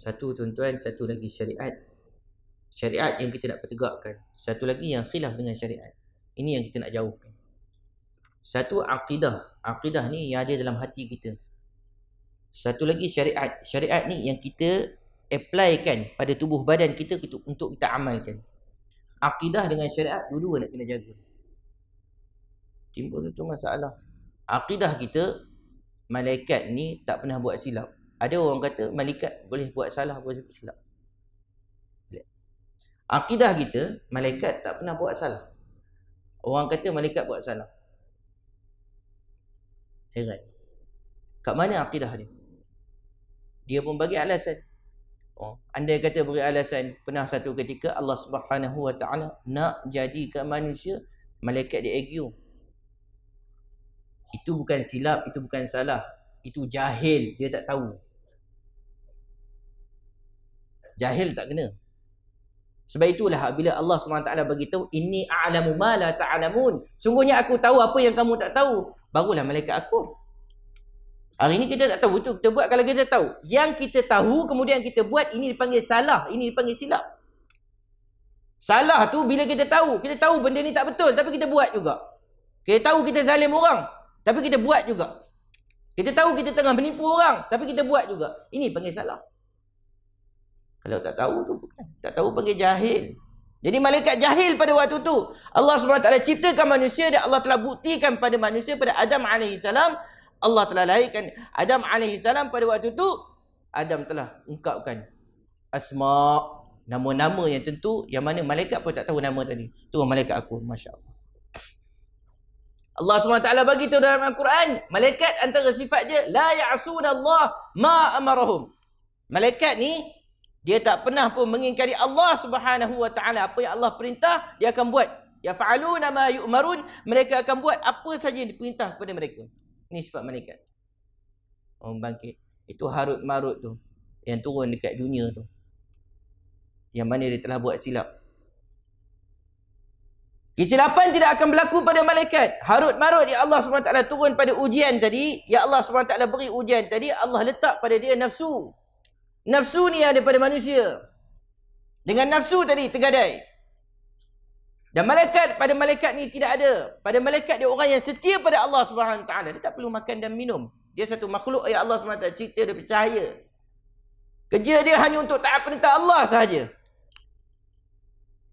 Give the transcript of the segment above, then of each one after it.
satu tuan-tuan, satu lagi syariat. Syariat yang kita nak pertegakkan. Satu lagi yang khilaf dengan syariat. Ini yang kita nak jauhkan. Satu akidah. Akidah ni yang ada dalam hati kita. Satu lagi syariat. Syariat ni yang kita applykan pada tubuh badan kita untuk kita amalkan. Akidah dengan syariat dulu dua nak kena jaga. Timbul satu masalah. Akidah kita, malaikat ni tak pernah buat silap ada orang kata malaikat boleh buat salah boleh buat silap akidah kita malaikat tak pernah buat salah orang kata malaikat buat salah heran kat mana akidah dia dia pun bagi alasan oh anda kata beri alasan pernah satu ketika Allah Subhanahu Wa Taala nak jadikan manusia malaikat di egio itu bukan silap itu bukan salah itu jahil dia tak tahu Jahil tak kena. Sebab itulah bila Allah SWT beritahu, Ini a'lamu ma la ta'alamun. Sungguhnya aku tahu apa yang kamu tak tahu. Barulah malaikat aku. Hari ini kita tak tahu betul. Kita buat kalau kita tahu. Yang kita tahu, kemudian kita buat, ini dipanggil salah. Ini dipanggil silap. Salah tu bila kita tahu. Kita tahu benda ni tak betul, tapi kita buat juga. Kita tahu kita zalim orang, tapi kita buat juga. Kita tahu kita tengah menipu orang, tapi kita buat juga. Ini panggil salah. Kalau tak tahu tu bukan. Tak tahu panggil jahil. Jadi malaikat jahil pada waktu tu. Allah SWT ciptakan manusia dan Allah telah buktikan pada manusia, pada Adam AS. Allah telah lahirkan Adam AS pada waktu tu. Adam telah ungkapkan asma' nama-nama yang tentu yang mana malaikat pun tak tahu nama tadi. Tu malaikat aku. Masya Allah. Allah SWT bagi tu dalam Al-Quran. Malaikat antara sifat dia. La ya'asunallah ma'amarahum. Malaikat ni dia tak pernah pun mengingkari Allah Subhanahu wa taala. Apa yang Allah perintah, dia akan buat. Ya fa'aluna ma yu'marun, mereka akan buat apa saja yang diperintah kepada mereka. Ini sifat malaikat. Orang bangkit. Itu harut marut tu yang turun dekat dunia tu. Yang mana dia telah buat silap. Kesilapan tidak akan berlaku pada malaikat. Harut marut yang Allah SWT turun pada ujian tadi. Ya Allah SWT beri ujian tadi. Allah letak pada dia nafsu. Nafsu ni ada pada manusia. Dengan nafsu tadi tergadai. Dan malaikat pada malaikat ni tidak ada. Pada malaikat dia orang yang setia pada Allah SWT. Dia tak perlu makan dan minum. Dia satu makhluk yang Allah SWT cerita dia percaya. Kerja dia hanya untuk taat perintah Allah sahaja.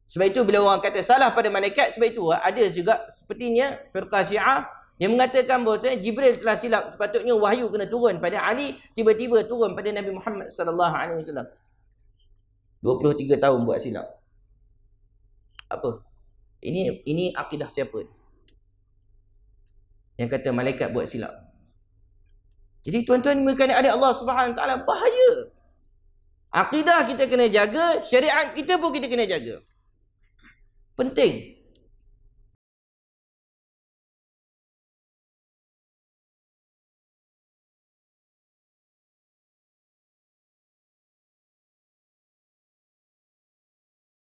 Sebab itu bila orang kata salah pada malaikat, sebab itu ada juga sepertinya firqah syiah yang mengatakan bahawa Jibril telah silap sepatutnya wahyu kena turun pada Ali tiba-tiba turun pada Nabi Muhammad sallallahu alaihi wasallam. 23 tahun buat silap. Apa? Ini ini akidah siapa? Yang kata malaikat buat silap. Jadi tuan-tuan mengenai ada Allah Subhanahu taala bahaya. Akidah kita kena jaga, syariat kita pun kita kena jaga. Penting.